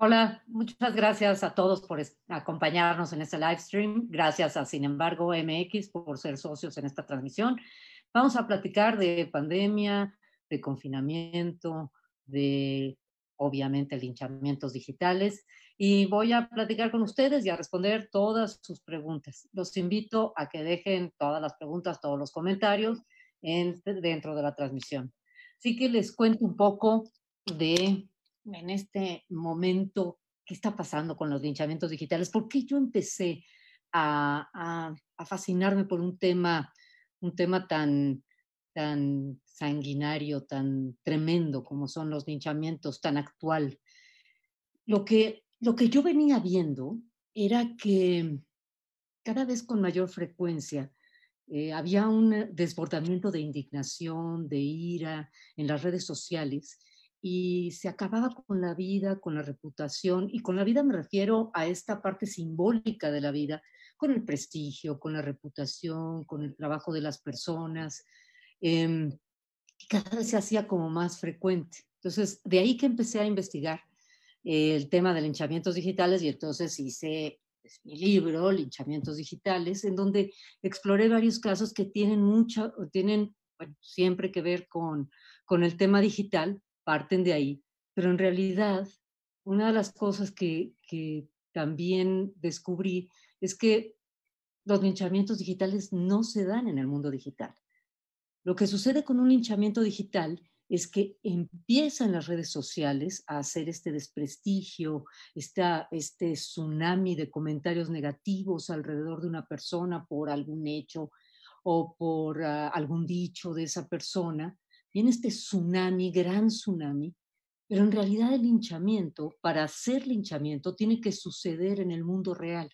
Hola, muchas gracias a todos por acompañarnos en este live stream. Gracias a Sin embargo MX por ser socios en esta transmisión. Vamos a platicar de pandemia, de confinamiento, de obviamente linchamientos digitales y voy a platicar con ustedes y a responder todas sus preguntas. Los invito a que dejen todas las preguntas, todos los comentarios en, dentro de la transmisión. Así que les cuento un poco de en este momento ¿qué está pasando con los linchamientos digitales, por qué yo empecé a, fascinarme por un tema, un tema tan, sanguinario, tan tremendo como son los linchamientos, tan actual. Lo que, yo venía viendo era que cada vez con mayor frecuencia eh, había un eh, desbordamiento de indignación, de ira en las redes sociales y se acababa con la vida, con la reputación, y con la vida me refiero a esta parte simbólica de la vida, con el prestigio, con la reputación, con el trabajo de las personas. Em, y cada vez se hacía como más frecuente. Entonces, de ahí que empecé a investigar eh, el tema de linchamientos digitales y entonces hice pues, mi libro, Linchamientos Digitales, en donde exploré varios casos que tienen, mucha, tienen siempre que ver con, con el tema digital, parten de ahí. Pero en realidad, una de las cosas que, también descubrí es que los linchamientos digitales no se dan en el mundo digital. Lo que sucede con un linchamiento digital es que empiezan las redes sociales a hacer este desprestigio, esta, este tsunami de comentarios negativos alrededor de una persona por algún hecho o por ah, algún dicho de esa persona, viene este tsunami, gran tsunami, pero en realidad el linchamiento, para hacer linchamiento, tiene que suceder en el mundo real.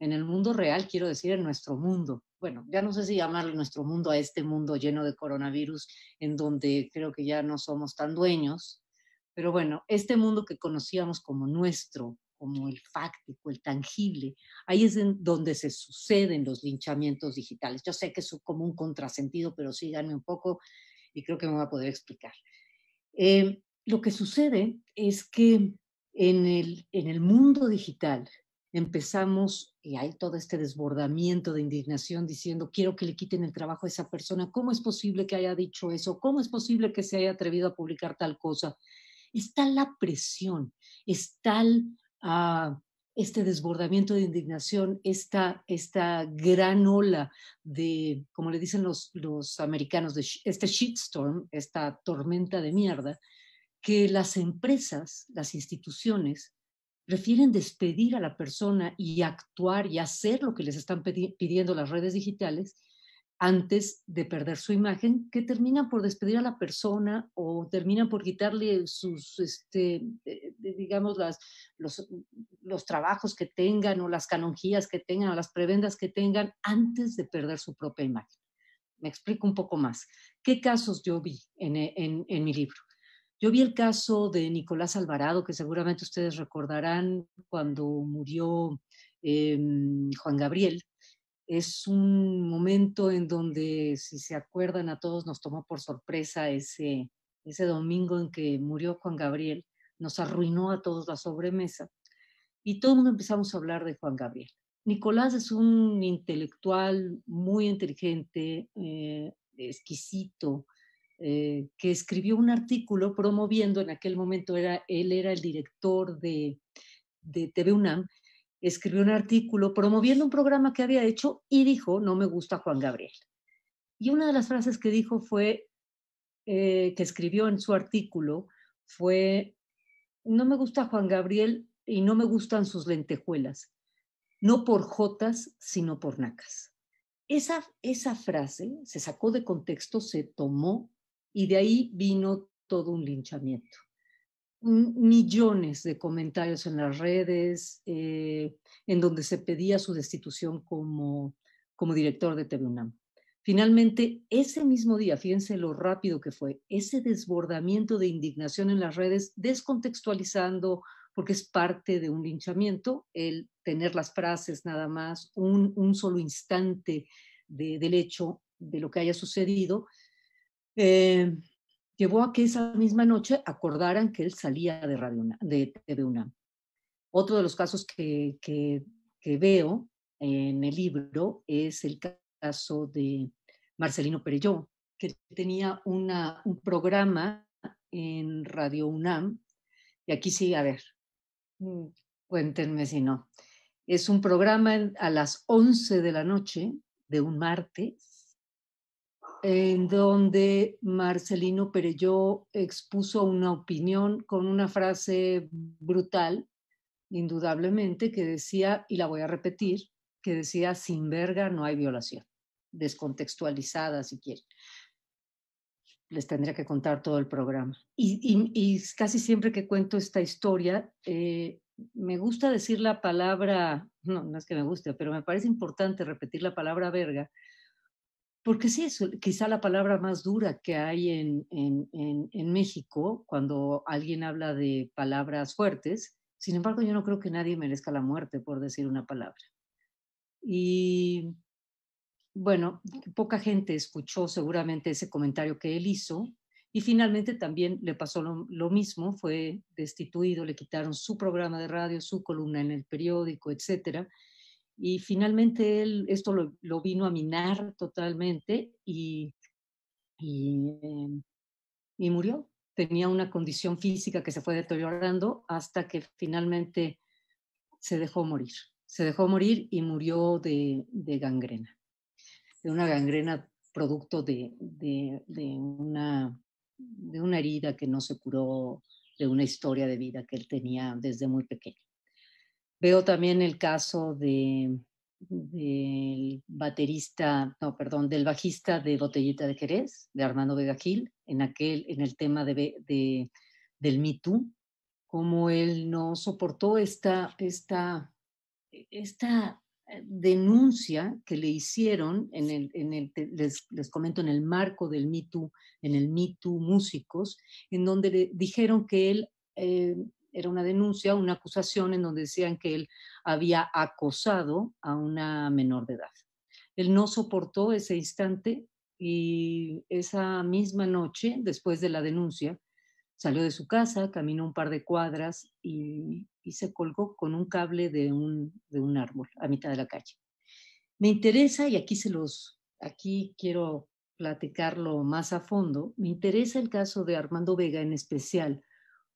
En el mundo real, quiero decir, en nuestro mundo. Bueno, ya no sé si llamarle nuestro mundo a este mundo lleno de coronavirus, en donde creo que ya no somos tan dueños, pero bueno, este mundo que conocíamos como nuestro, como el fáctico, el tangible, ahí es donde se suceden los linchamientos digitales. Yo sé que es como un contrasentido, pero síganme un poco, y creo que me va a poder explicar. Eh, lo que sucede es que en el, en el mundo digital empezamos, y hay todo este desbordamiento de indignación diciendo, quiero que le quiten el trabajo a esa persona, ¿cómo es posible que haya dicho eso? ¿Cómo es posible que se haya atrevido a publicar tal cosa? Está la presión, está el, ah, este desbordamiento de indignación, esta, gran ola de, como le dicen los, americanos, este shitstorm, esta tormenta de mierda, que las empresas, las instituciones, prefieren despedir a la persona y actuar y hacer lo que les están pidiendo las redes digitales antes de perder su imagen, que terminan por despedir a la persona o terminan por quitarle sus, este, eh, digamos, las, los, trabajos que tengan o las canonjías que tengan o las prebendas que tengan antes de perder su propia imagen. Me explico un poco más. ¿Qué casos yo vi en, mi libro? Yo vi el caso de Nicolás Alvarado, que seguramente ustedes recordarán cuando murió em, Juan Gabriel, es un momento en donde, si se acuerdan, a todos nos tomó por sorpresa ese, domingo en que murió Juan Gabriel, nos arruinó a todos la sobremesa y todos empezamos a hablar de Juan Gabriel. Nicolás es un intelectual muy inteligente, eh, exquisito, eh, que escribió un artículo promoviendo en aquel momento, era, él era el director de, de TV escribió un artículo promoviendo un programa que había hecho y dijo, no me gusta Juan Gabriel. Y una de las frases que dijo fue, eh, que escribió en su artículo, fue, no me gusta Juan Gabriel y no me gustan sus lentejuelas, no por jotas, sino por nacas. esa frase se sacó de contexto, se tomó y de ahí vino todo un linchamiento millones de comentarios en las redes, eh, en donde se pedía su destitución como, como director de TVUNAM. Finalmente, ese mismo día, fíjense lo rápido que fue, ese desbordamiento de indignación en las redes, descontextualizando, porque es parte de un linchamiento, el tener las frases nada más, un, solo instante del hecho, de lo que haya sucedido, eh, llevó a que esa misma noche acordaran que él salía de, Radio de TV UNAM. Otro de los casos que, veo en el libro es el caso de Marcelino Perelló, que tenía un programa en Radio UNAM. Y aquí sí, a ver, mm, cuéntenme si no. Es un programa a las 11 de la noche de un martes en donde Marcelino Perelló expuso una opinión con una frase brutal, indudablemente, que decía, y la voy a repetir, que decía, sin verga no hay violación, descontextualizada si quieren. Les tendría que contar todo el programa. Y, casi siempre que cuento esta historia, eh, me gusta decir la palabra, no, no es que me guste, pero me parece importante repetir la palabra verga, porque sí es quizá la palabra más dura que hay en, en, en, México cuando alguien habla de palabras fuertes. Sin embargo, yo no creo que nadie merezca la muerte por decir una palabra. Y bueno, poca gente escuchó seguramente ese comentario que él hizo. Y finalmente también le pasó lo, lo mismo, fue destituido, le quitaron su programa de radio, su columna en el periódico, etcétera y finalmente él, esto lo, vino a minar totalmente y, em, y, murió. Tenía una condición física que se fue deteriorando hasta que finalmente se dejó morir. Se dejó morir y murió de, gangrena, de una gangrena producto de, una, de una herida que no se curó, de una historia de vida que él tenía desde muy pequeño. Veo también el caso de, del baterista, no, perdón, del bajista de Botellita de Jerez, de Armando Vega Gil, en, aquel, en el tema de, del Me Too, cómo él no soportó esta, esta, esta eh, denuncia que le hicieron, en el, en el les, les, comento, en el marco del Me Too, en el Me Too Músicos, en donde le dijeron que él eh, era una denuncia, una acusación en donde decían que él había acosado a una menor de edad. Él no soportó ese instante y esa misma noche, después de la denuncia, salió de su casa, caminó un par de cuadras y, se colgó con un cable de un, de un árbol a mitad de la calle. Me interesa, y aquí se los, aquí quiero platicarlo más a fondo, me interesa el caso de Armando Vega en especial,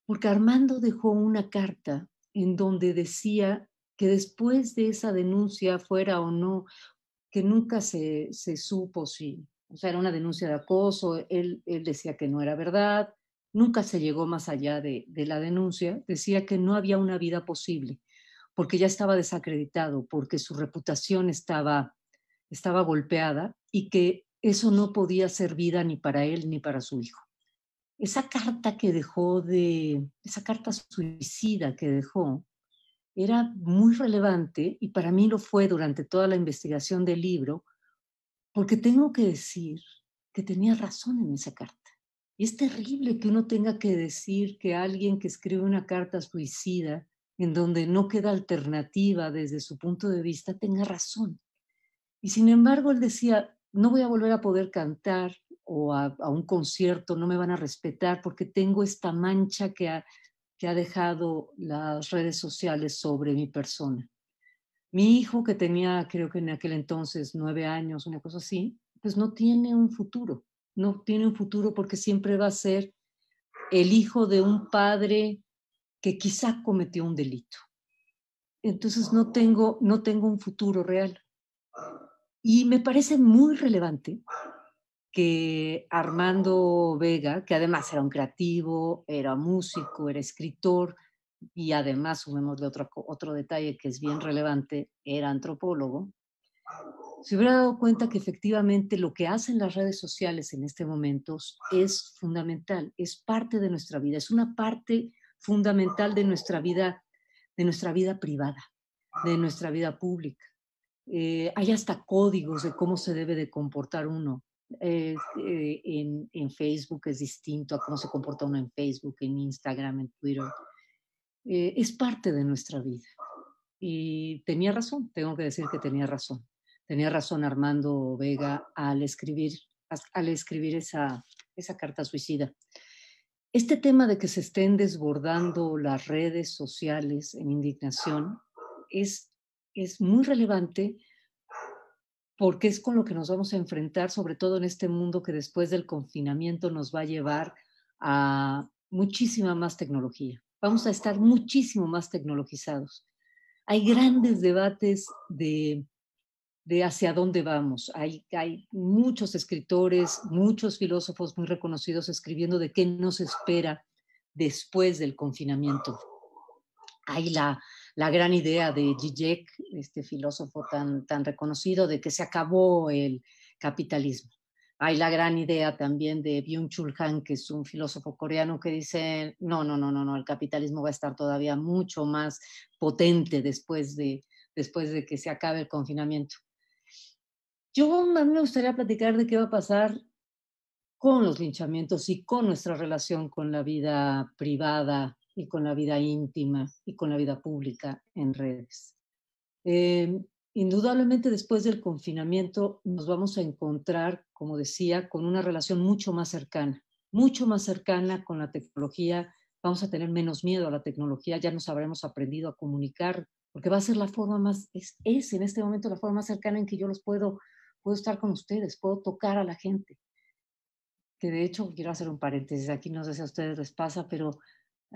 porque Armando dejó una carta en donde decía que después de esa denuncia, fuera o no, que nunca se, supo si, o sea, era una denuncia de acoso, él, él, decía que no era verdad, nunca se llegó más allá de, de la denuncia, decía que no había una vida posible, porque ya estaba desacreditado, porque su reputación estaba, estaba golpeada y que eso no podía ser vida ni para él ni para su hijo esa carta que dejó de, esa carta suicida que dejó, era muy relevante y para mí lo fue durante toda la investigación del libro, porque tengo que decir que tenía razón en esa carta. Y es terrible que uno tenga que decir que alguien que escribe una carta suicida, en donde no queda alternativa desde su punto de vista, tenga razón. Y sin embargo, él decía, no voy a volver a poder cantar, o a, un concierto, no me van a respetar porque tengo esta mancha que ha, que ha dejado las redes sociales sobre mi persona. Mi hijo, que tenía creo que en aquel entonces nueve años, una cosa así, pues no tiene un futuro, no tiene un futuro porque siempre va a ser el hijo de un padre que quizá cometió un delito. Entonces no tengo, no tengo un futuro real. Y me parece muy relevante que Armando Vega, que además era un creativo, era músico, era escritor y además, sumemos de otro, detalle que es bien relevante, era antropólogo, se hubiera dado cuenta que efectivamente lo que hacen las redes sociales en este momento es fundamental, es parte de nuestra vida, es una parte fundamental de nuestra vida, de nuestra vida privada, de nuestra vida pública. Eh, hay hasta códigos de cómo se debe de comportar uno. Eh, eh, en, Facebook es distinto a cómo se comporta uno en Facebook, en Instagram, en Twitter. Eh, es parte de nuestra vida. Y tenía razón, tengo que decir que tenía razón. Tenía razón Armando Vega al escribir, al escribir esa, esa carta suicida. Este tema de que se estén desbordando las redes sociales en indignación es, es muy relevante porque es con lo que nos vamos a enfrentar, sobre todo en este mundo que después del confinamiento nos va a llevar a muchísima más tecnología. Vamos a estar muchísimo más tecnologizados. Hay grandes debates de, de hacia dónde vamos. Hay, hay muchos escritores, muchos filósofos muy reconocidos escribiendo de qué nos espera después del confinamiento. Hay la, la gran idea de Zizek, este filósofo tan, tan reconocido, de que se acabó el capitalismo. Hay la gran idea también de Byung-Chul Han, que es un filósofo coreano que dice, no, no, no, no, no, el capitalismo va a estar todavía mucho más potente después de, después de que se acabe el confinamiento. Yo a me gustaría platicar de qué va a pasar con los linchamientos y con nuestra relación con la vida privada y con la vida íntima y con la vida pública en redes. Eh, indudablemente después del confinamiento nos vamos a encontrar, como decía, con una relación mucho más cercana, mucho más cercana con la tecnología. Vamos a tener menos miedo a la tecnología, ya nos habremos aprendido a comunicar, porque va a ser la forma más, es, es en este momento la forma más cercana en que yo los puedo, puedo estar con ustedes, puedo tocar a la gente que de hecho quiero hacer un paréntesis, aquí no sé si a ustedes les pasa, pero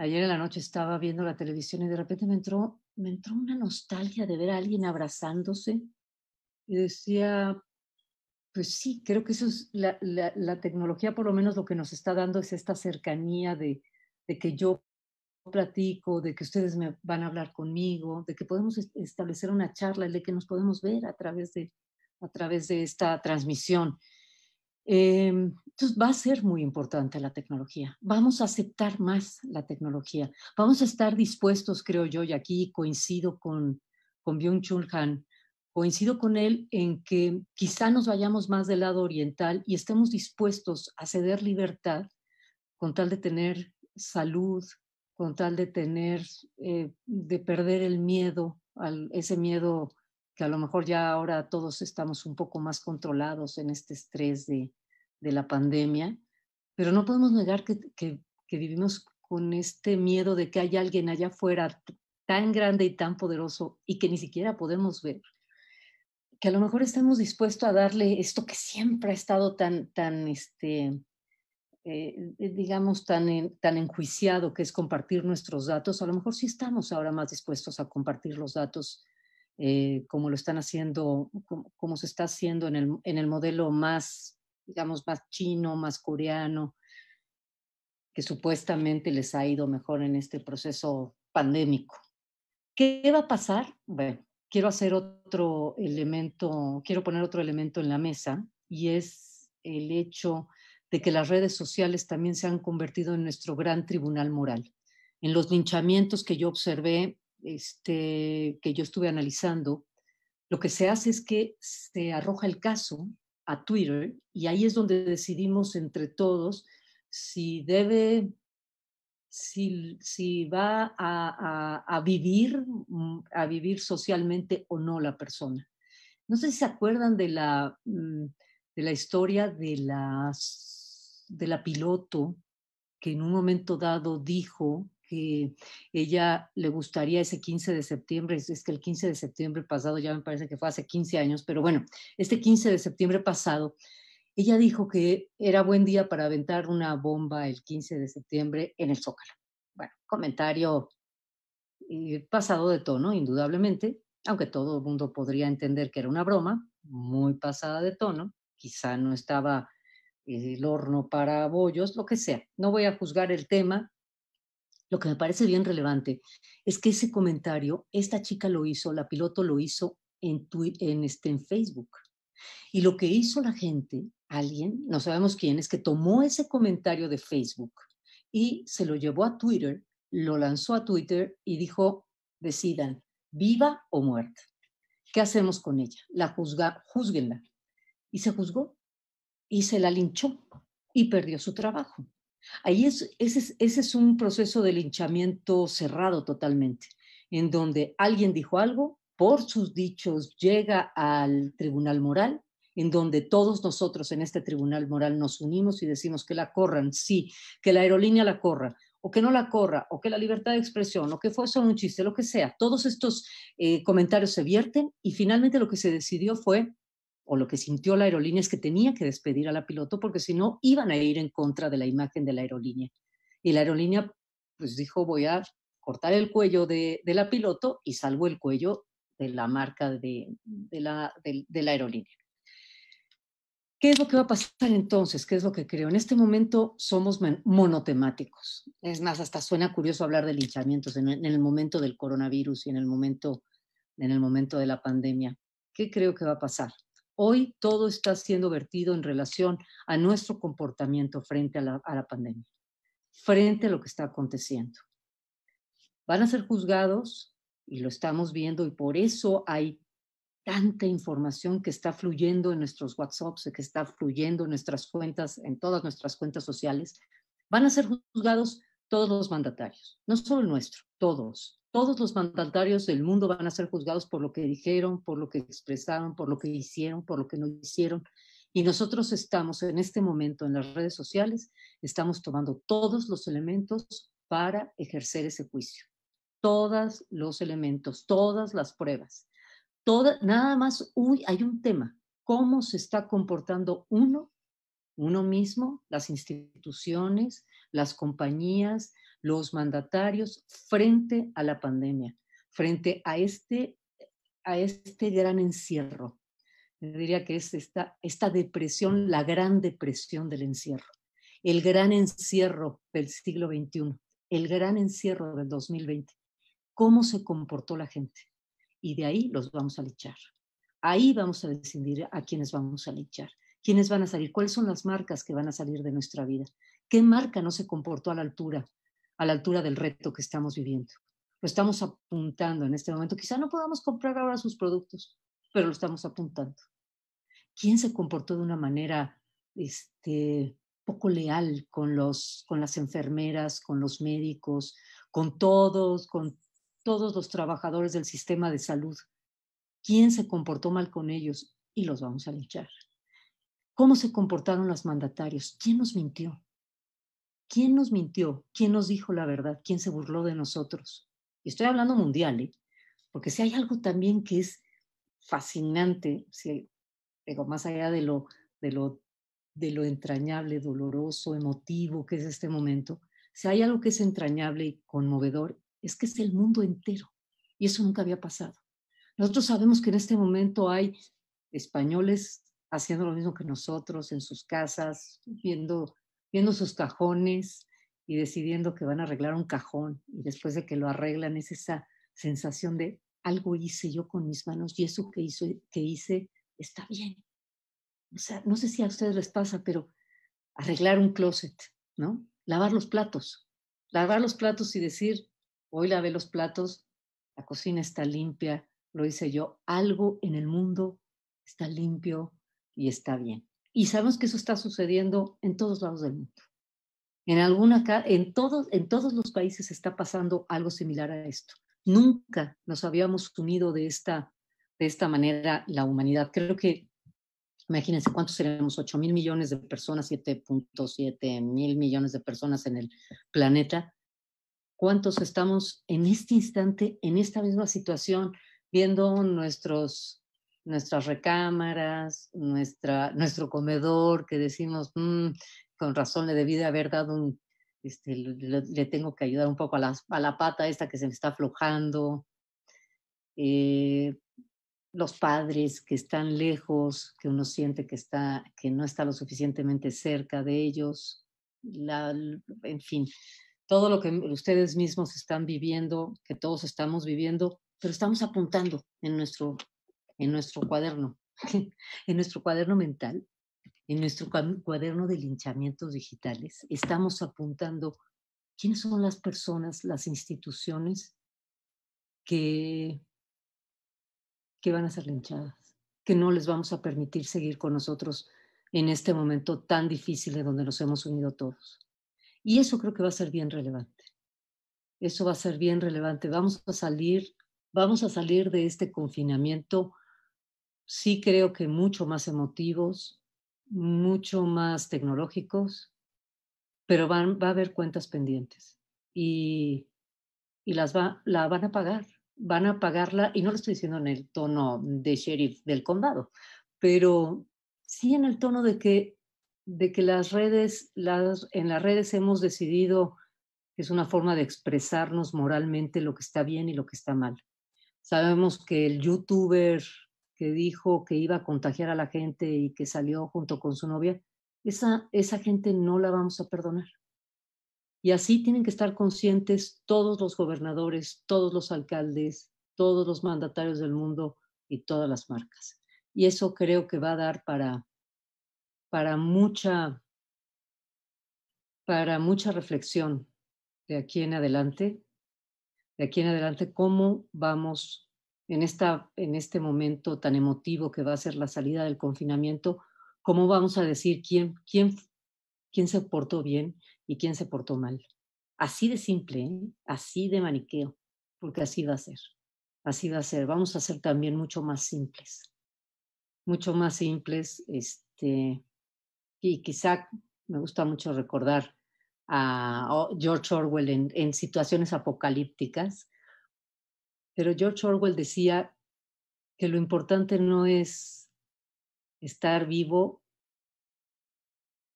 Ayer en la noche estaba viendo la televisión y de repente me entró, me entró una nostalgia de ver a alguien abrazándose. Y decía, pues sí, creo que eso es la, la, la tecnología, por lo menos lo que nos está dando es esta cercanía de, de que yo platico, de que ustedes me van a hablar conmigo, de que podemos establecer una charla, de que nos podemos ver a través de, a través de esta transmisión. Em, entonces va a ser muy importante la tecnología. Vamos a aceptar más la tecnología. Vamos a estar dispuestos, creo yo, y aquí coincido con, con Byung-Chul Han, coincido con él en que quizá nos vayamos más del lado oriental y estemos dispuestos a ceder libertad con tal de tener salud, con tal de tener, eh, de perder el miedo, al, ese miedo que a lo mejor ya ahora todos estamos un poco más controlados en este estrés de, la pandemia, pero no podemos negar que, vivimos con este miedo de que hay alguien allá afuera tan grande y tan poderoso y que ni siquiera podemos ver, que a lo mejor estamos dispuestos a darle esto que siempre ha estado tan, tan, este, eh, eh, digamos, tan, tan enjuiciado, que es compartir nuestros datos, a lo mejor sí estamos ahora más dispuestos a compartir los datos eh, como lo están haciendo, como, se está haciendo en el, en el modelo más, digamos, más chino, más coreano, que supuestamente les ha ido mejor en este proceso pandémico. ¿Qué va a pasar? Bueno, quiero hacer otro elemento, quiero poner otro elemento en la mesa y es el hecho de que las redes sociales también se han convertido en nuestro gran tribunal moral. En los linchamientos que yo observé este, que yo estuve analizando, lo que se hace es que se arroja el caso a Twitter y ahí es donde decidimos entre todos si debe, si, si va a, a, vivir, mm, a vivir socialmente o no la persona. No sé si se acuerdan de la, mm, de la historia de, las, de la piloto que en un momento dado dijo que ella le gustaría ese 15 de septiembre, es, que el 15 de septiembre pasado, ya me parece que fue hace 15 años, pero bueno, este 15 de septiembre pasado, ella dijo que era buen día para aventar una bomba el 15 de septiembre en el Zócalo. Bueno, comentario eh, pasado de tono, indudablemente, aunque todo el mundo podría entender que era una broma, muy pasada de tono, quizá no estaba eh, el horno para bollos, lo que sea. No voy a juzgar el tema, lo que me parece bien relevante es que ese comentario, esta chica lo hizo, la piloto lo hizo en, en, este, en Facebook. Y lo que hizo la gente, alguien, no sabemos quién, es que tomó ese comentario de Facebook y se lo llevó a Twitter, lo lanzó a Twitter y dijo, decidan, viva o muerta. ¿Qué hacemos con ella? La juzga, juzguenla. Y se juzgó y se la linchó y perdió su trabajo. Ahí es, ese, es un proceso de linchamiento cerrado totalmente, en donde alguien dijo algo, por sus dichos llega al tribunal moral, en donde todos nosotros en este tribunal moral nos unimos y decimos que la corran, sí, que la aerolínea la corra, o que no la corra, o que la libertad de expresión, o que fue solo un chiste, lo que sea. Todos estos eh, comentarios se vierten y finalmente lo que se decidió fue o lo que sintió la aerolínea es que tenía que despedir a la piloto porque si no iban a ir en contra de la imagen de la aerolínea. Y la aerolínea pues dijo voy a cortar el cuello de, de la piloto y salvo el cuello de la marca de, de, la, de, la, aerolínea. ¿Qué es lo que va a pasar entonces? ¿Qué es lo que creo? En este momento somos monotemáticos. Es más, hasta suena curioso hablar de linchamientos en, el momento del coronavirus y en el momento, en el momento de la pandemia. ¿Qué creo que va a pasar? Hoy todo está siendo vertido en relación a nuestro comportamiento frente a la, pandemia, frente a lo que está aconteciendo. Van a ser juzgados y lo estamos viendo y por eso hay tanta información que está fluyendo en nuestros WhatsApps, que está fluyendo en nuestras cuentas, en todas nuestras cuentas sociales, van a ser juzgados todos los mandatarios, no solo el nuestro, todos. Todos los mandatarios del mundo van a ser juzgados por lo que dijeron, por lo que expresaron, por lo que hicieron, por lo que no hicieron. Y nosotros estamos en este momento en las redes sociales, estamos tomando todos los elementos para ejercer ese juicio. Todos los elementos, todas las pruebas. nada más uy, hay un tema, cómo se está comportando uno, uno mismo, las instituciones, las compañías, los mandatarios frente a la pandemia, frente a este, a este gran encierro. diría que es esta, esta depresión, la gran depresión del encierro, el gran encierro del siglo XXI, el gran encierro del 2020. ¿Cómo se comportó la gente? Y de ahí los vamos a lichar. Ahí vamos a decidir a quiénes vamos a lichar, quiénes van a salir, cuáles son las marcas que van a salir de nuestra vida, qué marca no se comportó a la altura a la altura del reto que estamos viviendo. Lo estamos apuntando en este momento. Quizá no podamos comprar ahora sus productos, pero lo estamos apuntando. ¿Quién se comportó de una manera este, poco leal con, los, con las enfermeras, con los médicos, con todos, con todos los trabajadores del sistema de salud? ¿Quién se comportó mal con ellos? Y los vamos a linchar. ¿Cómo se comportaron los mandatarios? ¿Quién nos mintió? ¿Quién nos mintió? ¿Quién nos dijo la verdad? ¿Quién se burló de nosotros? Y estoy hablando mundial, ¿eh? porque si hay algo también que es fascinante, si, digo, más allá de lo, de, lo, de lo entrañable, doloroso, emotivo que es este momento, si hay algo que es entrañable y conmovedor, es que es el mundo entero. Y eso nunca había pasado. Nosotros sabemos que en este momento hay españoles haciendo lo mismo que nosotros en sus casas, viendo viendo sus cajones y decidiendo que van a arreglar un cajón y después de que lo arreglan es esa sensación de algo hice yo con mis manos y eso que, hizo, que hice está bien. O sea, no sé si a ustedes les pasa, pero arreglar un closet, ¿no? Lavar los platos. Lavar los platos y decir, hoy lavé los platos, la cocina está limpia, lo hice yo, algo en el mundo está limpio y está bien. Y sabemos que eso está sucediendo en todos lados del mundo. En, alguna, en, todos, en todos los países está pasando algo similar a esto. Nunca nos habíamos unido de esta, de esta manera la humanidad. Creo que, imagínense cuántos seremos, 8 mil millones de personas, 7.7 mil millones de personas en el planeta. ¿Cuántos estamos en este instante, en esta misma situación, viendo nuestros nuestras recámaras, nuestra, nuestro comedor, que decimos, mm, con razón le debí de haber dado un, este, le, tengo que ayudar un poco a la, a la pata esta que se me está aflojando, eh, los padres que están lejos, que uno siente que, está, que no está lo suficientemente cerca de ellos, en fin, todo lo que ustedes mismos están viviendo, que todos estamos viviendo, pero estamos apuntando en nuestro, en nuestro cuaderno, en nuestro cuaderno mental, en nuestro cuaderno de linchamientos digitales, estamos apuntando quiénes son las personas, las instituciones que, que van a ser linchadas, que no les vamos a permitir seguir con nosotros en este momento tan difícil de donde nos hemos unido todos. Y eso creo que va a ser bien relevante. Eso va a ser bien relevante. Vamos a salir, vamos a salir de este confinamiento sí creo que mucho más emotivos, mucho más tecnológicos, pero van, va a haber cuentas pendientes y, y las va, la van a pagar, van a pagarla, y no lo estoy diciendo en el tono de sheriff del condado, pero sí en el tono de que, de que las redes, las, en las redes hemos decidido que es una forma de expresarnos moralmente lo que está bien y lo que está mal. Sabemos que el youtuber que dijo que iba a contagiar a la gente y que salió junto con su novia, esa, esa gente no la vamos a perdonar. Y así tienen que estar conscientes todos los gobernadores, todos los alcaldes, todos los mandatarios del mundo y todas las marcas. Y eso creo que va a dar para, para, mucha, para mucha reflexión de aquí en adelante, de aquí en adelante, cómo vamos en, esta, en este momento tan emotivo que va a ser la salida del confinamiento, ¿cómo vamos a decir quién, quién, quién se portó bien y quién se portó mal? Así de simple, ¿eh? así de maniqueo, porque así va a ser. Así va a ser. Vamos a ser también mucho más simples. Mucho más simples. Este, y quizá me gusta mucho recordar a oh, George Orwell en situaciones apocalípticas, pero George Orwell decía que lo importante no es estar vivo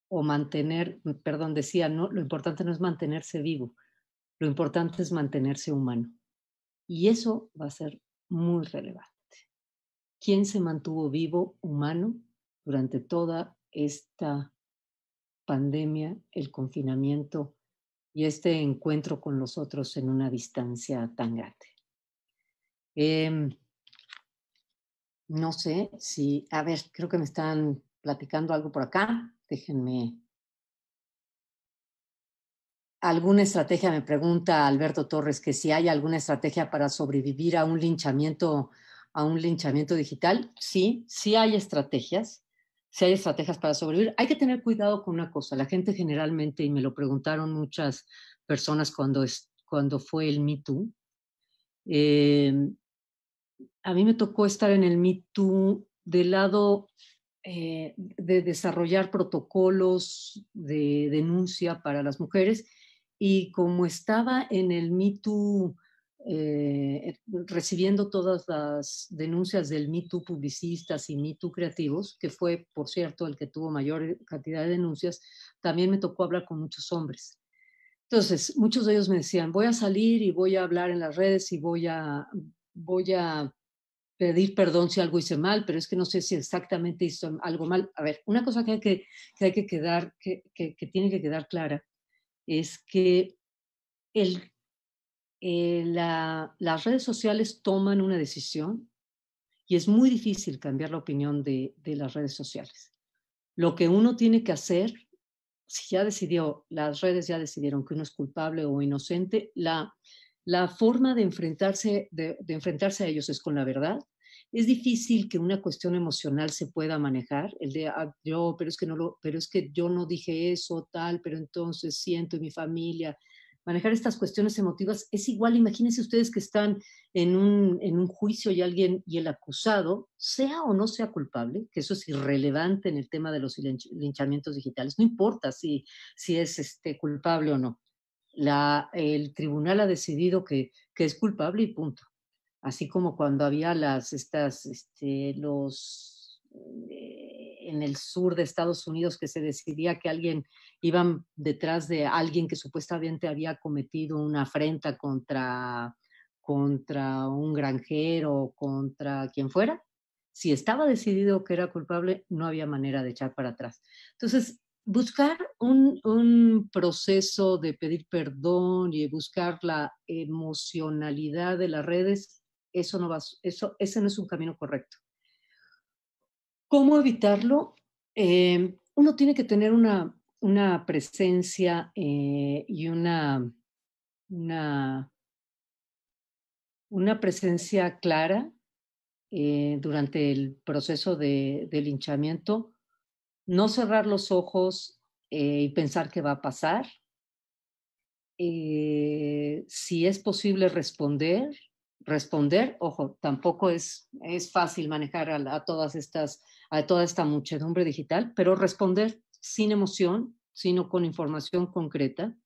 o mantener, perdón, decía, no, lo importante no es mantenerse vivo, lo importante es mantenerse humano. Y eso va a ser muy relevante. ¿Quién se mantuvo vivo, humano, durante toda esta pandemia, el confinamiento y este encuentro con los otros en una distancia tan grande? Em, no sé si, a ver, creo que me están platicando algo por acá. Déjenme. Alguna estrategia, me pregunta Alberto Torres, que si hay alguna estrategia para sobrevivir a un linchamiento, a un linchamiento digital. Sí, sí hay estrategias, Si hay estrategias para sobrevivir. Hay que tener cuidado con una cosa. La gente generalmente, y me lo preguntaron muchas personas cuando, es, cuando fue el Me em, a mí me tocó estar en el MeToo del lado eh, de desarrollar protocolos de denuncia para las mujeres y como estaba en el MeToo eh, recibiendo todas las denuncias del MeToo publicistas y MeToo creativos, que fue, por cierto, el que tuvo mayor cantidad de denuncias, también me tocó hablar con muchos hombres. Entonces, muchos de ellos me decían, voy a salir y voy a hablar en las redes y voy a, voy a pedir perdón si algo hice mal, pero es que no sé si exactamente hizo algo mal. A ver, una cosa que hay que, que, hay que quedar, que, que, tiene que quedar clara, es que el, eh, la, las redes sociales toman una decisión y es muy difícil cambiar la opinión de, de las redes sociales. Lo que uno tiene que hacer, si ya decidió, las redes ya decidieron que uno es culpable o inocente, la, la forma de enfrentarse, de, de enfrentarse a ellos es con la verdad es difícil que una cuestión emocional se pueda manejar, el de ah, yo, pero es que no lo, pero es que yo no dije eso, tal, pero entonces siento en mi familia. Manejar estas cuestiones emotivas es igual, imagínense ustedes que están en un, en un juicio y alguien y el acusado, sea o no sea culpable, que eso es irrelevante en el tema de los linchamientos digitales, no importa si, si es este, culpable o no. La, el tribunal ha decidido que, que es culpable y punto así como cuando había las, estas, este, los, eh, en el sur de Estados Unidos que se decidía que alguien, iba detrás de alguien que supuestamente había cometido una afrenta contra, contra un granjero, contra quien fuera. Si estaba decidido que era culpable, no había manera de echar para atrás. Entonces, buscar un, proceso de pedir perdón y buscar la emocionalidad de las redes eso no eso, ese no es un camino correcto. ¿Cómo evitarlo? Eh, uno tiene que tener una, presencia eh, y una, una, una, presencia clara eh, durante el proceso del de, linchamiento, no cerrar los ojos y pensar qué va a pasar, si es posible responder, responder. Ojo, tampoco es, fácil manejar a, todas estas, a toda esta muchedumbre digital, pero responder sin emoción, sino con información concreta,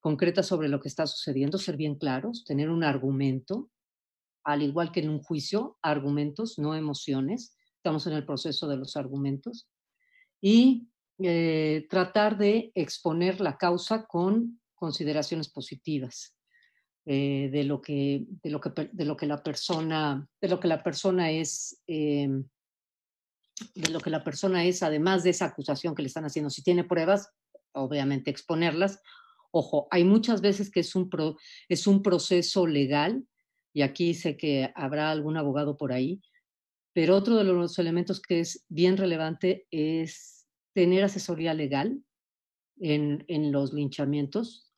concreta sobre lo que está sucediendo, ser bien claros, tener un argumento, al igual que en un juicio, argumentos, no emociones. Estamos en el proceso de los argumentos. Y eh, tratar de exponer la causa con consideraciones positivas. Eh, de, lo que, de, lo que, de lo que la persona, de lo que la persona es, em, de lo que la persona es, además de esa acusación que le están haciendo. Si tiene pruebas, obviamente exponerlas. Ojo, hay muchas veces que es un, es un proceso legal, y aquí sé que habrá algún abogado por ahí, pero otro de los elementos que es bien relevante es tener asesoría legal en, en los linchamientos,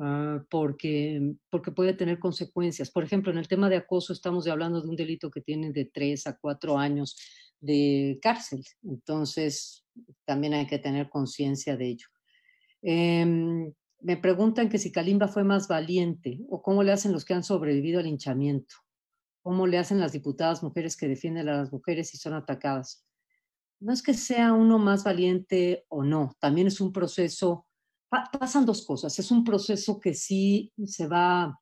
Ah, porque, porque puede tener consecuencias. Por ejemplo, en el tema de acoso estamos hablando de un delito que tiene de tres a cuatro años de cárcel. Entonces, también hay que tener conciencia de ello. Em, me preguntan que si Kalimba fue más valiente o cómo le hacen los que han sobrevivido al hinchamiento, cómo le hacen las diputadas mujeres que defienden a las mujeres y son atacadas. No es que sea uno más valiente o no, también es un proceso pasan dos cosas. Es un proceso que sí se va,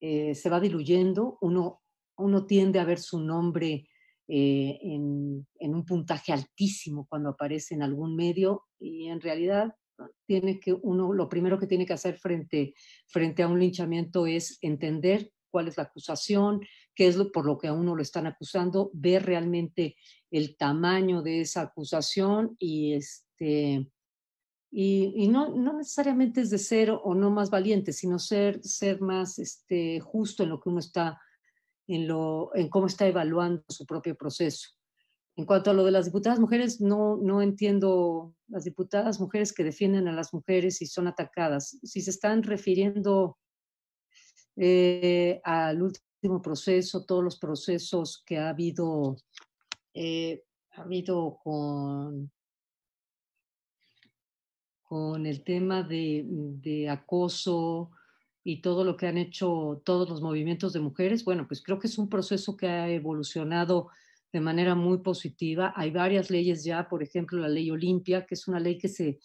eh, se va diluyendo. Uno, uno tiende a ver su nombre eh, en, un puntaje altísimo cuando aparece en algún medio y en realidad tiene que uno lo primero que tiene que hacer frente, frente a un linchamiento es entender cuál es la acusación, qué es por lo que a uno lo están acusando, ver realmente el tamaño de esa acusación y este y, no, necesariamente es de ser o no más valiente, sino ser, ser más este, justo en lo que uno está, en, lo, en cómo está evaluando su propio proceso. En cuanto a lo de las diputadas mujeres, no, no entiendo las diputadas mujeres que defienden a las mujeres y son atacadas. Si se están refiriendo eh, al último proceso, todos los procesos que ha habido, eh, ha habido con con el tema de, mm, de, acoso y todo lo que han hecho todos los movimientos de mujeres, bueno, pues creo que es un proceso que ha evolucionado de manera muy positiva. Hay varias leyes ya, por ejemplo, la ley Olimpia, que es una ley que se,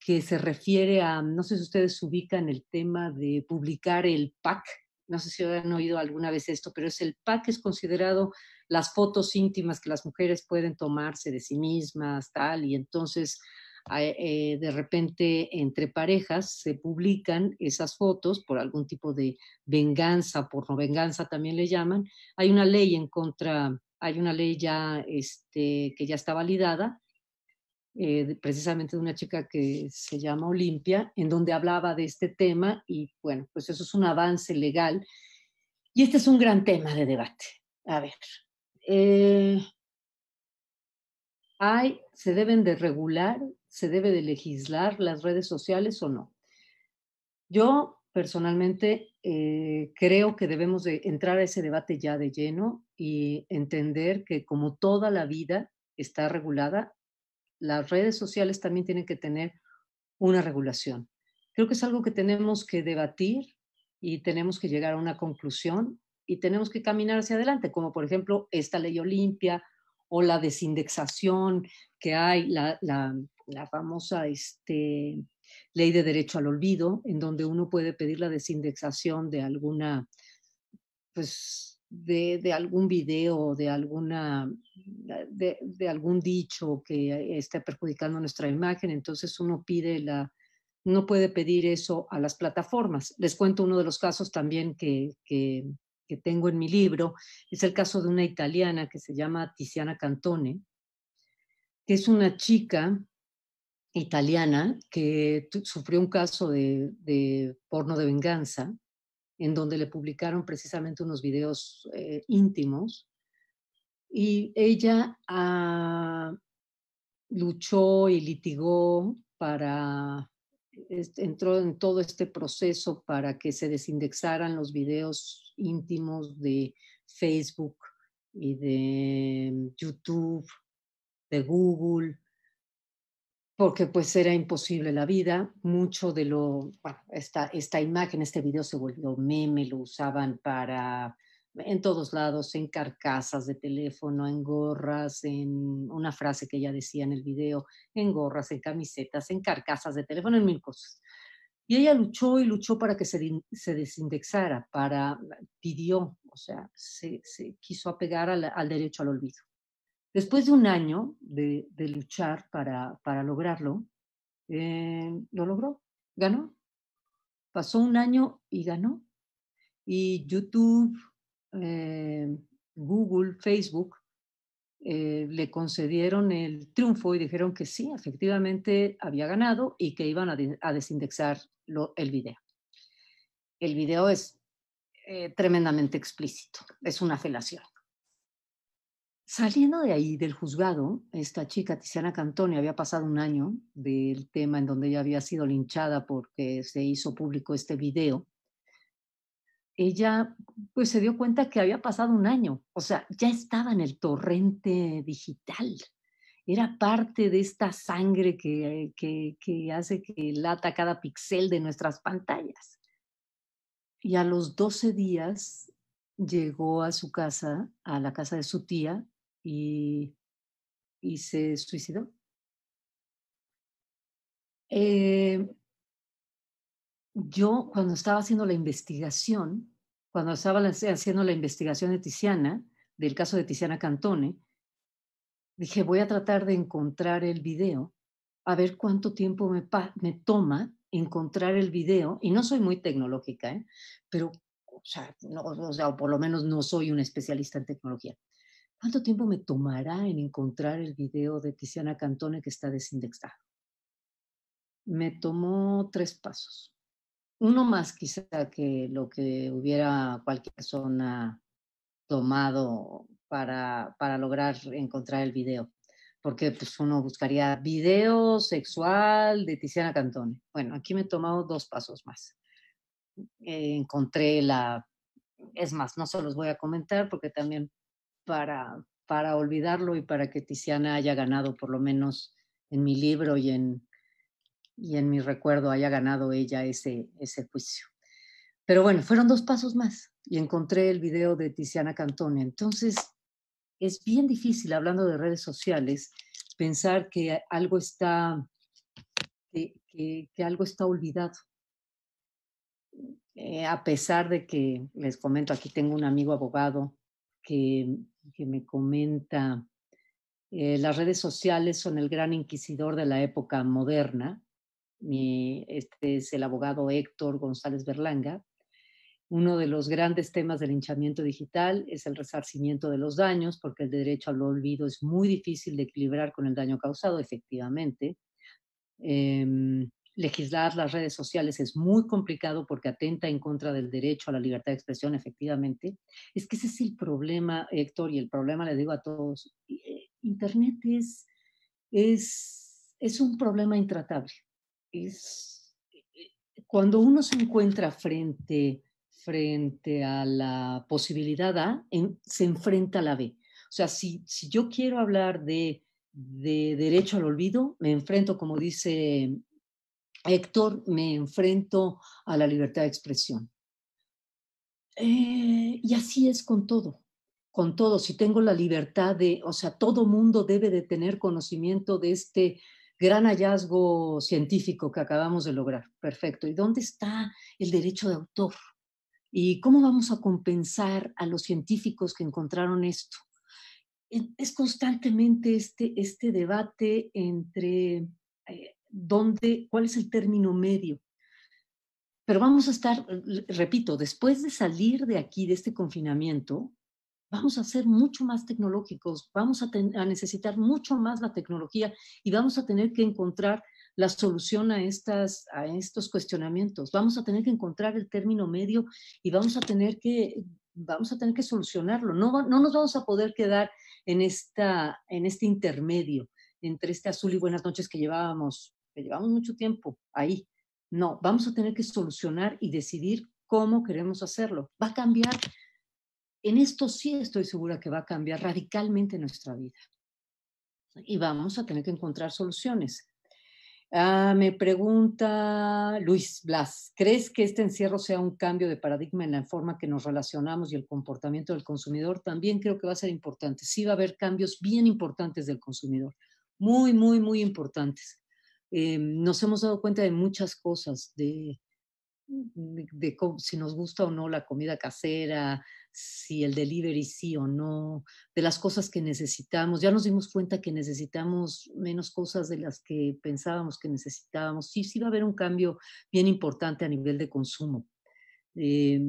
que se refiere a, no sé si ustedes ubican el tema de publicar el PAC, no sé si han oído alguna vez esto, pero es el PAC, es considerado las fotos íntimas que las mujeres pueden tomarse de sí mismas, tal, y entonces eh, de repente entre parejas se publican esas fotos por algún tipo de venganza, por no venganza también le llaman. Hay una ley en contra, hay una ley ya este, que ya está validada, eh, precisamente de una chica que se llama Olimpia, en donde hablaba de este tema y bueno, pues eso es un avance legal. Y este es un gran tema de debate. A ver, eh, hay, se deben de regular ¿Se debe de legislar las redes sociales o no? Yo personalmente eh, creo que debemos de entrar a ese debate ya de lleno y entender que como toda la vida está regulada, las redes sociales también tienen que tener una regulación. Creo que es algo que tenemos que debatir y tenemos que llegar a una conclusión y tenemos que caminar hacia adelante, como por ejemplo esta ley Olimpia o la desindexación que hay la, la, famosa este, ley de derecho al olvido, en donde uno puede pedir la desindexación de alguna, pues, de, algún video, de alguna, de, algún dicho que esté perjudicando nuestra imagen, entonces uno pide la, no puede pedir eso a las plataformas. Les cuento uno de los casos también que tengo en mi libro, es el caso de una italiana que se llama Tiziana Cantone, que es una chica italiana que sufrió un caso de, porno de venganza, en donde le publicaron precisamente unos videos eh, íntimos. Y ella ah, luchó y litigó para, entró en todo este proceso para que se desindexaran los videos íntimos de Facebook y de YouTube de Google, porque pues era imposible la vida. Mucho de lo, bueno, esta, esta imagen, este video se volvió meme, lo usaban para, en todos lados, en carcasas de teléfono, en gorras, en una frase que ella decía en el video, en gorras, en camisetas, en carcasas de teléfono, en mil cosas. Y ella luchó y luchó para que se, desindexara, para, pidió, o sea, se, quiso apegar al derecho al olvido. Después de un año de, luchar para, lograrlo, eh, lo logró, ganó. Pasó un año y ganó. Y YouTube, eh, Google, Facebook eh, le concedieron el triunfo y dijeron que sí, efectivamente había ganado y que iban a, desindexar el video. El video es tremendamente explícito, es una felación. Saliendo de ahí, del juzgado, esta chica, Tiziana Cantoni, había pasado un año del tema en donde ella había sido linchada porque se hizo público este video. Ella pues se dio cuenta que había pasado un año, o sea, ya estaba en el torrente digital, era parte de esta sangre que, hace que lata cada pixel de nuestras pantallas. Y a los 12 días llegó a su casa, a la casa de su tía, y, y se suicidó. Eh, yo cuando estaba haciendo la investigación, cuando estaba haciendo la investigación de Tiziana, del caso de Tiziana Cantone, dije, voy a tratar de encontrar el video, a ver cuánto tiempo me, me toma encontrar el video, y no soy muy tecnológica, ¿eh? pero, o sea, o o por lo menos no soy una especialista en tecnología. ¿Cuánto tiempo me tomará en encontrar el video de Tiziana Cantone que está desindexado? Me tomó tres pasos. Uno más quizá que lo que hubiera cualquier persona tomado para, para lograr encontrar el video porque pues uno buscaría video sexual de Tiziana Cantone. Bueno, aquí me he tomado dos pasos más. encontré la, es más, no se los voy a comentar porque también para, para olvidarlo y para que Tiziana haya ganado, por lo menos en mi libro y en, y en mi recuerdo, haya ganado ella ese, ese juicio. Pero bueno, fueron dos pasos más y encontré el video de Tiziana Cantone. Entonces, es bien difícil, hablando de redes sociales, pensar que algo está, que, algo está olvidado. Eh, a pesar de que, les comento, aquí tengo un amigo abogado que que me comenta, eh, las redes sociales son el gran inquisidor de la época moderna. este es el abogado Héctor González Berlanga. Uno de los grandes temas del hinchamiento digital es el resarcimiento de los daños, porque el derecho al olvido es muy difícil de equilibrar con el daño causado, efectivamente. Em, legislar las redes sociales es muy complicado porque atenta en contra del derecho a la libertad de expresión, efectivamente. Es que ese es el problema, Héctor, y el problema le digo a todos. Eh, Internet es, es, un problema intratable. Es, eh, eh, cuando uno se encuentra frente, frente a la posibilidad A, se enfrenta a la B. O sea, si, yo quiero hablar de de derecho al olvido, me enfrento, como dice Héctor, me enfrento a la libertad de expresión. Eh, y así es con todo, con todo. Si tengo la libertad de, o sea, todo mundo debe de tener conocimiento de este gran hallazgo científico que acabamos de lograr. Perfecto. ¿Y dónde está el derecho de autor? ¿Y cómo vamos a compensar a los científicos que encontraron esto? Es constantemente este, este debate entre eh, dónde, cuál es el término medio. Pero vamos a estar, eh, repito, después de salir de aquí, de este confinamiento, vamos a ser mucho más tecnológicos, vamos a, a, necesitar mucho más la tecnología y vamos a tener que encontrar la solución a, estas, a estos cuestionamientos. Vamos a tener que encontrar el término medio y vamos a tener que, vamos a tener que solucionarlo. No, no nos vamos a poder quedar en, esta, en este intermedio entre este azul y buenas noches que llevábamos llevamos mucho tiempo ahí. No, vamos a tener que solucionar y decidir cómo queremos hacerlo. Va a cambiar, en esto sí estoy segura que va a cambiar radicalmente nuestra vida. Y vamos a tener que encontrar soluciones. Ah, me pregunta Luis Blas, ¿crees que este encierro sea un cambio de paradigma en la forma que nos relacionamos y el comportamiento del consumidor? También creo que va a ser importante. Sí va a haber cambios bien importantes del consumidor, muy, muy, muy importantes. Eh, nos hemos dado cuenta de muchas cosas, de, de, si nos gusta o no la comida casera, si el delivery sí o no, de las cosas que necesitamos. Ya nos dimos cuenta que necesitamos menos cosas de las que pensábamos que necesitábamos. Sí, sí va a haber un cambio bien importante a nivel de consumo. Eh,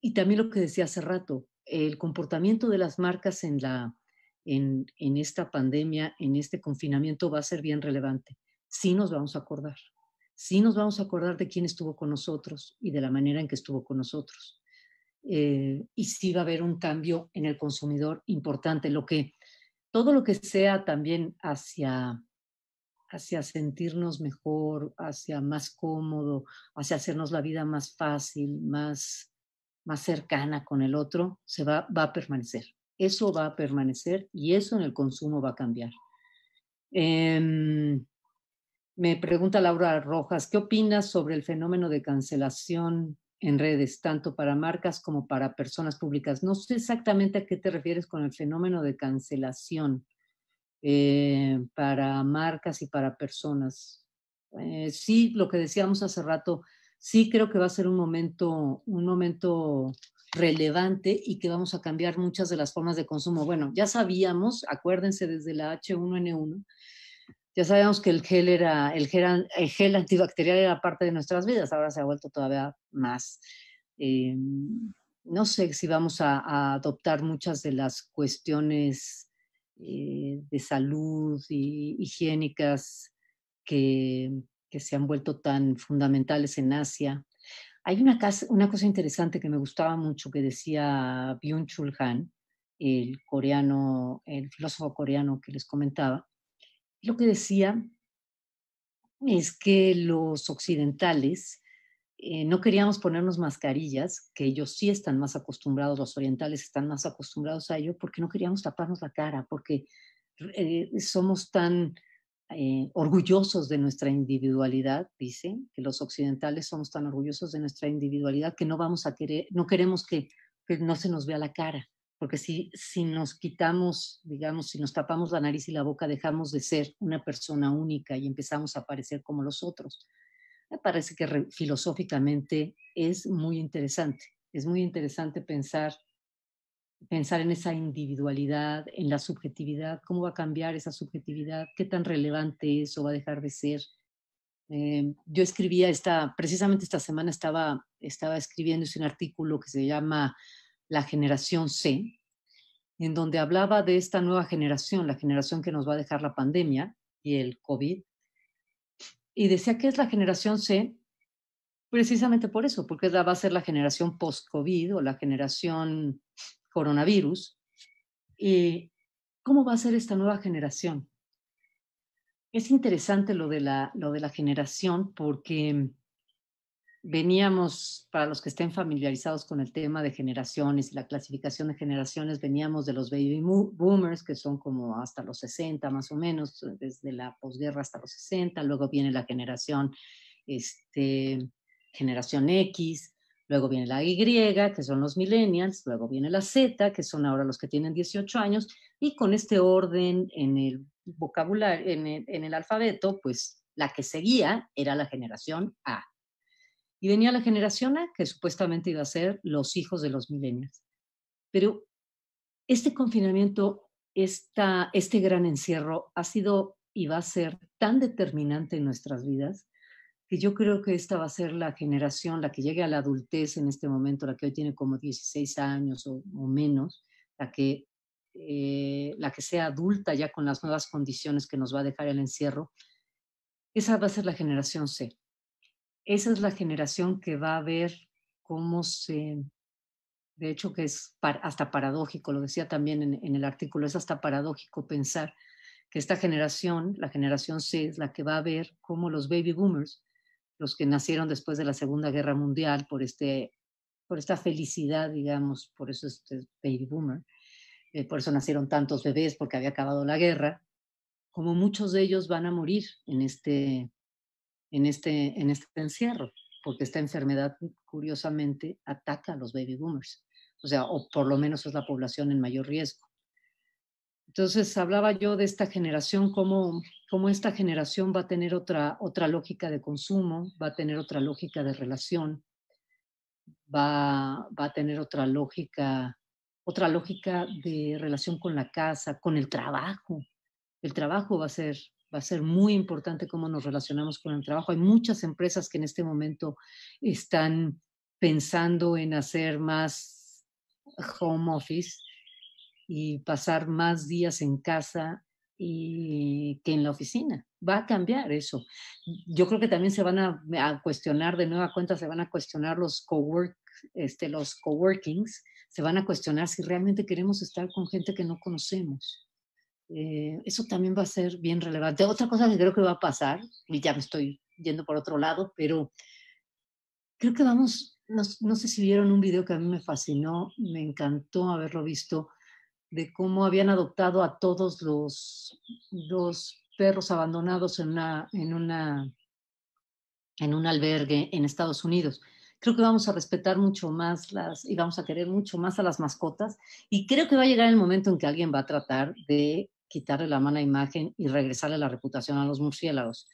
y también lo que decía hace rato, el comportamiento de las marcas en, la, en, en esta pandemia, en este confinamiento, va a ser bien relevante sí nos vamos a acordar. Sí nos vamos a acordar de quién estuvo con nosotros y de la manera en que estuvo con nosotros. Eh, y sí va a haber un cambio en el consumidor importante. Lo que, todo lo que sea también hacia, hacia sentirnos mejor, hacia más cómodo, hacia hacernos la vida más fácil, más, más cercana con el otro, se va, va a permanecer. Eso va a permanecer y eso en el consumo va a cambiar. Em, me pregunta Laura Rojas, ¿qué opinas sobre el fenómeno de cancelación en redes, tanto para marcas como para personas públicas? No sé exactamente a qué te refieres con el fenómeno de cancelación eh, para marcas y para personas. Eh, sí, lo que decíamos hace rato, sí creo que va a ser un momento, un momento relevante y que vamos a cambiar muchas de las formas de consumo. Bueno, ya sabíamos, acuérdense desde la H1N1, ya sabemos que el gel, era, el gel, antibacterial era parte de nuestras vidas, ahora se ha vuelto todavía más. Em, no sé si vamos a, adoptar muchas de las cuestiones eh, de salud y higiénicas que, que, se han vuelto tan fundamentales en Asia. Hay una, una cosa interesante que me gustaba mucho que decía Byung-Chul Han, el coreano, el filósofo coreano que les comentaba, lo que decía es que los occidentales eh, no queríamos ponernos mascarillas, que ellos sí están más acostumbrados, los orientales están más acostumbrados a ello, porque no queríamos taparnos la cara, porque eh, somos tan eh, orgullosos de nuestra individualidad, dice, que los occidentales somos tan orgullosos de nuestra individualidad que no vamos a querer, no queremos que no se nos vea la cara porque si, si nos quitamos, digamos, si nos tapamos la nariz y la boca, dejamos de ser una persona única y empezamos a parecer como los otros. Me parece que filosóficamente es muy interesante, es muy interesante pensar pensar en esa individualidad, en la subjetividad, cómo va a cambiar esa subjetividad, qué tan relevante eso va a dejar de ser. Eh, yo escribía esta, precisamente esta semana estaba, estaba escribiendo un artículo que se llama la generación C, en donde hablaba de esta nueva generación, la generación que nos va a dejar la pandemia y el COVID, y decía que es la generación C precisamente por eso, porque va a ser la generación post-COVID o la generación coronavirus. ¿Y cómo va a ser esta nueva generación? Es interesante lo de la, lo de la generación porque veníamos, para los que estén familiarizados con el tema de generaciones y la clasificación de generaciones, veníamos de los baby boomers, que son como hasta los 60 más o menos, desde la posguerra hasta los 60, luego viene la generación, este, generación X, luego viene la Y, que son los millennials, luego viene la Z, que son ahora los que tienen 18 años, y con este orden en el vocabulario, en el alfabeto, pues la que seguía era la generación A y venía la generación A, que supuestamente iba a ser los hijos de los milenios. Pero este confinamiento, esta, este gran encierro ha sido y va a ser tan determinante en nuestras vidas que yo creo que esta va a ser la generación, la que llegue a la adultez en este momento, la que hoy tiene como 16 años o, menos, la que, eh, la que sea adulta ya con las nuevas condiciones que nos va a dejar el encierro, esa va a ser la generación C esa es la generación que va a ver cómo se, de hecho que es hasta paradójico, lo decía también en, el artículo, es hasta paradójico pensar que esta generación, la generación C, es la que va a ver cómo los baby boomers, los que nacieron después de la Segunda Guerra Mundial por, este, por esta felicidad, digamos, por eso es baby boomer, eh, por eso nacieron tantos bebés porque había acabado la guerra, como muchos de ellos van a morir en este en este, en este encierro, porque esta enfermedad curiosamente ataca a los baby boomers, o sea, o por lo menos es la población en mayor riesgo. Entonces hablaba yo de esta generación, cómo, cómo esta generación va a tener otra, otra lógica de consumo, va a tener otra lógica de relación, va, va a tener otra lógica, otra lógica de relación con la casa, con el trabajo. El trabajo va a ser va a ser muy importante cómo nos relacionamos con el trabajo. Hay muchas empresas que en este momento están pensando en hacer más home office y pasar más días en casa que en la oficina. Va a cambiar eso. Yo creo que también se van a, a cuestionar, de nueva cuenta, se van a cuestionar los cowork, este, los coworkings, se van a cuestionar si realmente queremos estar con gente que no conocemos eh, eso también va a ser bien relevante. Otra cosa que creo que va a pasar, y ya me estoy yendo por otro lado, pero creo que vamos, no, sé si vieron un video que a mí me fascinó, me encantó haberlo visto, de cómo habían adoptado a todos los, los perros abandonados en una, en, una, en un albergue en Estados Unidos. Creo que vamos a respetar mucho más las y vamos a querer mucho más a las mascotas y creo que va a llegar el momento en que alguien va a tratar de quitarle la mala imagen y regresarle la reputación a los murciélagos,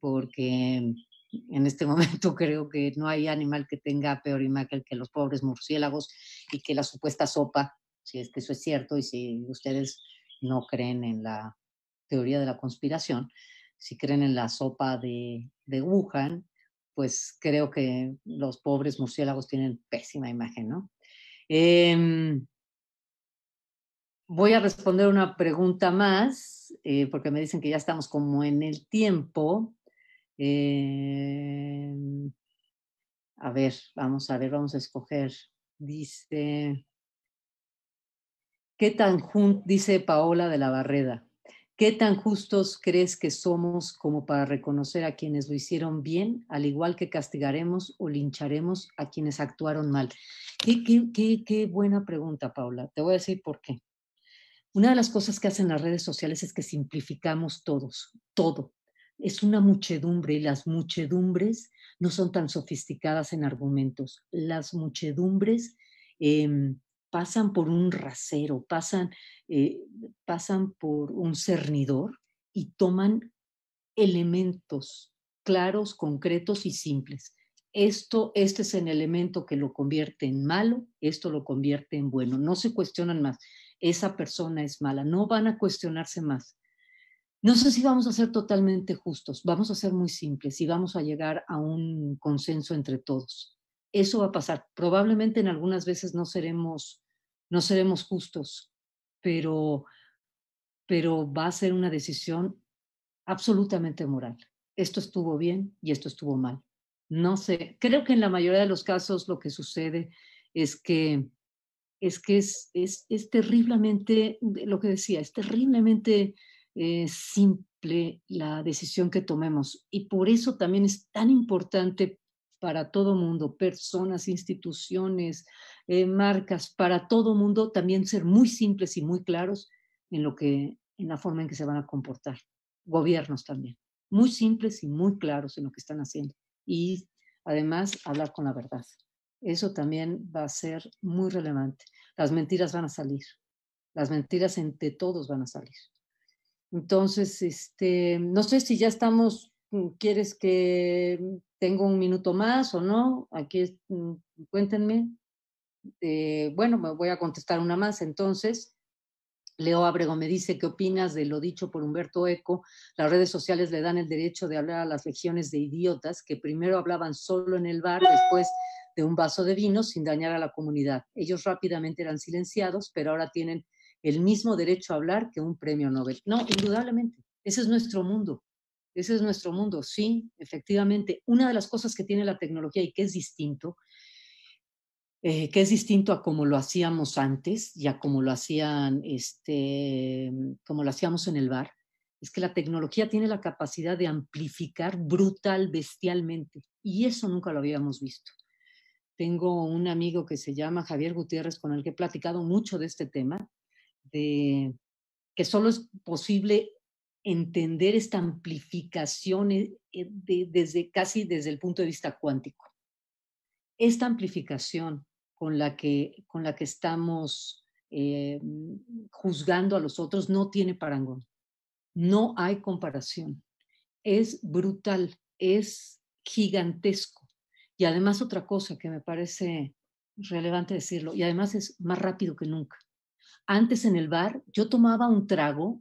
porque en este momento creo que no hay animal que tenga peor imagen que los pobres murciélagos y que la supuesta sopa, si es que eso es cierto y si ustedes no creen en la teoría de la conspiración, si creen en la sopa de, de Wuhan, pues creo que los pobres murciélagos tienen pésima imagen, ¿no? Em, Voy a responder una pregunta más, eh, porque me dicen que ya estamos como en el tiempo. Eh, a ver, vamos a ver, vamos a escoger. Dice, ¿qué tan dice Paola de la Barreda? ¿Qué tan justos crees que somos como para reconocer a quienes lo hicieron bien, al igual que castigaremos o lincharemos a quienes actuaron mal? Qué, buena pregunta, Paola. Te voy a decir por qué. Una de las cosas que hacen las redes sociales es que simplificamos todos, todo. Es una muchedumbre y las muchedumbres no son tan sofisticadas en argumentos. Las muchedumbres em, pasan por un rasero, pasan, eh, pasan por un cernidor y toman elementos claros, concretos y simples. Esto, este es el elemento que lo convierte en malo, esto lo convierte en bueno. No se cuestionan más esa persona es mala, no van a cuestionarse más. No sé si vamos a ser totalmente justos, vamos a ser muy simples y vamos a llegar a un consenso entre todos. Eso va a pasar. Probablemente en algunas veces no seremos, no seremos justos, pero, pero va a ser una decisión absolutamente moral. Esto estuvo bien y esto estuvo mal. No sé, creo que en la mayoría de los casos lo que sucede es que es que es, es, terriblemente, lo que decía, es terriblemente eh, simple la decisión que tomemos. Y por eso también es tan importante para todo mundo, personas, instituciones, eh, marcas, para todo mundo, también ser muy simples y muy claros en lo que, en la forma en que se van a comportar. Gobiernos también, muy simples y muy claros en lo que están haciendo. Y además hablar con la verdad. Eso también va a ser muy relevante. Las mentiras van a salir. Las mentiras entre todos van a salir. Entonces, este, no sé si ya estamos, mm, ¿quieres que tengo un minuto más o no? Aquí, mm, cuéntenme. Eh, bueno, me voy a contestar una más entonces. Leo Abrego me dice, ¿qué opinas de lo dicho por Humberto Eco? Las redes sociales le dan el derecho de hablar a las legiones de idiotas que primero hablaban solo en el bar, después de un vaso de vino sin dañar a la comunidad. Ellos rápidamente eran silenciados, pero ahora tienen el mismo derecho a hablar que un premio Nobel. No, indudablemente, ese es nuestro mundo. Ese es nuestro mundo, sí, efectivamente. Una de las cosas que tiene la tecnología y que es distinto, eh, que es distinto a como lo hacíamos antes y a como lo hacían, este, como lo hacíamos en el bar, es que la tecnología tiene la capacidad de amplificar brutal, bestialmente, y eso nunca lo habíamos visto. Tengo un amigo que se llama Javier Gutiérrez con el que he platicado mucho de este tema, de que solo es posible entender esta amplificación eh, eh, desde, casi desde el punto de vista cuántico. Esta amplificación con la que, con la que estamos eh, juzgando a los otros no tiene parangón. No hay comparación. Es brutal, es gigantesco. Y además otra cosa que me parece relevante decirlo, y además es más rápido que nunca. Antes en el bar yo tomaba un trago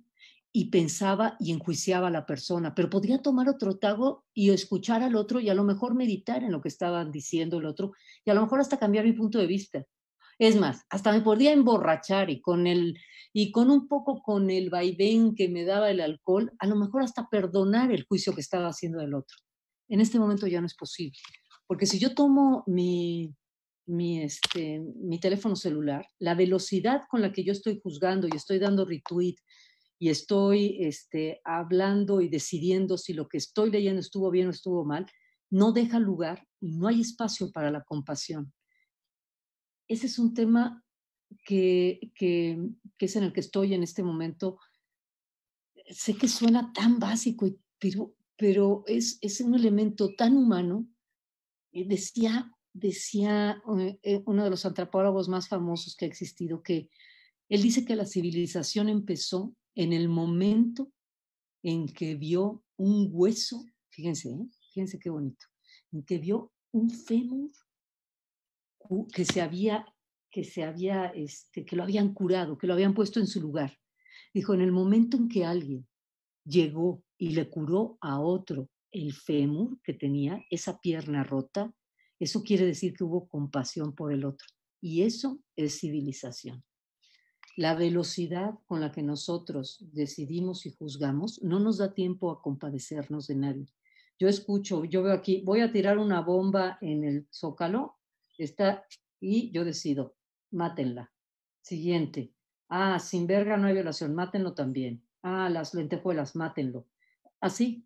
y pensaba y enjuiciaba a la persona, pero podía tomar otro trago y escuchar al otro y a lo mejor meditar en lo que estaban diciendo el otro y a lo mejor hasta cambiar mi punto de vista. Es más, hasta me podía emborrachar y con el y con un poco con el vaivén que me daba el alcohol, a lo mejor hasta perdonar el juicio que estaba haciendo del otro. En este momento ya no es posible. Porque si yo tomo mi, mi, este, mi teléfono celular, la velocidad con la que yo estoy juzgando y estoy dando retweet y estoy este, hablando y decidiendo si lo que estoy leyendo estuvo bien o estuvo mal, no deja lugar y no hay espacio para la compasión. Ese es un tema que, que, que es en el que estoy en este momento. Sé que suena tan básico, pero, pero es, es un elemento tan humano eh, decía, decía eh, eh, uno de los antropólogos más famosos que ha existido, que él dice que la civilización empezó en el momento en que vio un hueso, fíjense, fíjense qué bonito, en que vio un fémur que se había, que se había, este, que lo habían curado, que lo habían puesto en su lugar. Dijo, en el momento en que alguien llegó y le curó a otro el fémur que tenía, esa pierna rota, eso quiere decir que hubo compasión por el otro. Y eso es civilización. La velocidad con la que nosotros decidimos y juzgamos no nos da tiempo a compadecernos de nadie. Yo escucho, yo veo aquí, voy a tirar una bomba en el zócalo, está, y yo decido, mátenla. Siguiente. Ah, sin verga no hay violación, mátenlo también. Ah, las lentejuelas, mátenlo. Así,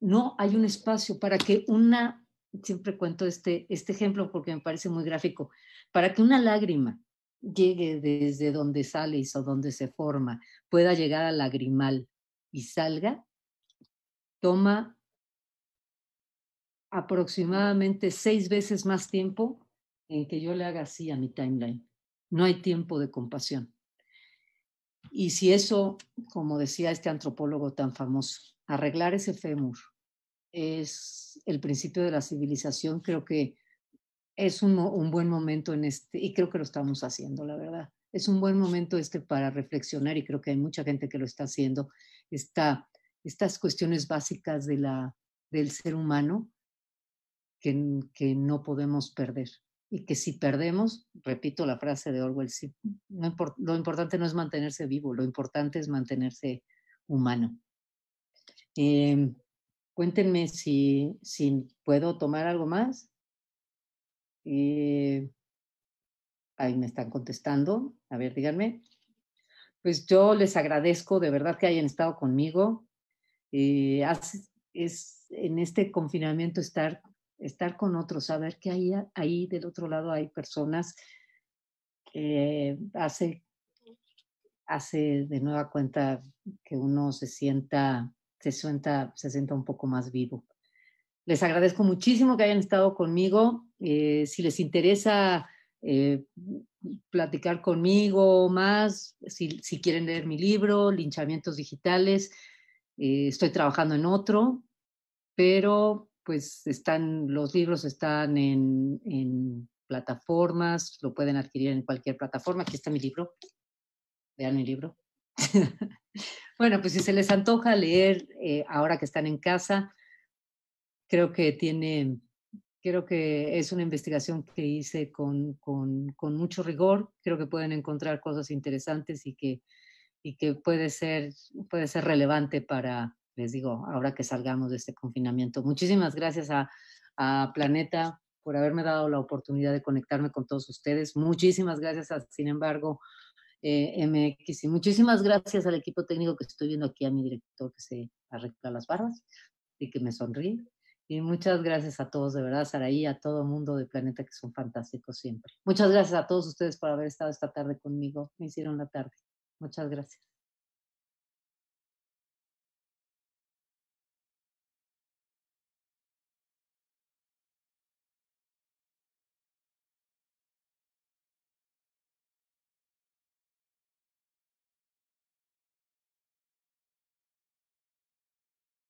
no hay un espacio para que una, siempre cuento este, este ejemplo porque me parece muy gráfico, para que una lágrima llegue desde donde sale y donde se forma, pueda llegar al lagrimal y salga, toma aproximadamente seis veces más tiempo en que yo le haga así a mi timeline. No hay tiempo de compasión. Y si eso, como decía este antropólogo tan famoso, arreglar ese fémur es el principio de la civilización, creo que es un, buen momento en este, y creo que lo estamos haciendo, la verdad. Es un buen momento este para reflexionar y creo que hay mucha gente que lo está haciendo. Está, estas cuestiones básicas de la, del ser humano que, no podemos perder y que si perdemos, repito la frase de Orwell, lo importante no es mantenerse vivo, lo importante es mantenerse humano. Em, Cuéntenme si, puedo tomar algo más. Eh, ahí me están contestando. A ver, díganme. Pues yo les agradezco de verdad que hayan estado conmigo. Eh, es en este confinamiento estar, estar con otros, saber que ahí, ahí del otro lado hay personas que hace, hace de nueva cuenta que uno se sienta se sienta, se un poco más vivo. Les agradezco muchísimo que hayan estado conmigo. Eh, si les interesa eh, platicar conmigo más, si, si, quieren leer mi libro, Linchamientos Digitales, eh, estoy trabajando en otro, pero pues están, los libros están en, en plataformas, lo pueden adquirir en cualquier plataforma. Aquí está mi libro. Vean mi libro. bueno, pues si se les antoja leer eh, ahora que están en casa, creo que tiene, creo que es una investigación que hice con, con, con mucho rigor, creo que pueden encontrar cosas interesantes y que, y que puede, ser, puede ser relevante para, les digo, ahora que salgamos de este confinamiento. Muchísimas gracias a, a Planeta por haberme dado la oportunidad de conectarme con todos ustedes. Muchísimas gracias, a, sin embargo, eh, MX. Y muchísimas gracias al equipo técnico que estoy viendo aquí, a mi director que se arregla las barras y que me sonríe. Y muchas gracias a todos, de verdad, Saraí, a todo mundo del Planeta, que son fantásticos siempre. Muchas gracias a todos ustedes por haber estado esta tarde conmigo. Me hicieron la tarde. Muchas gracias.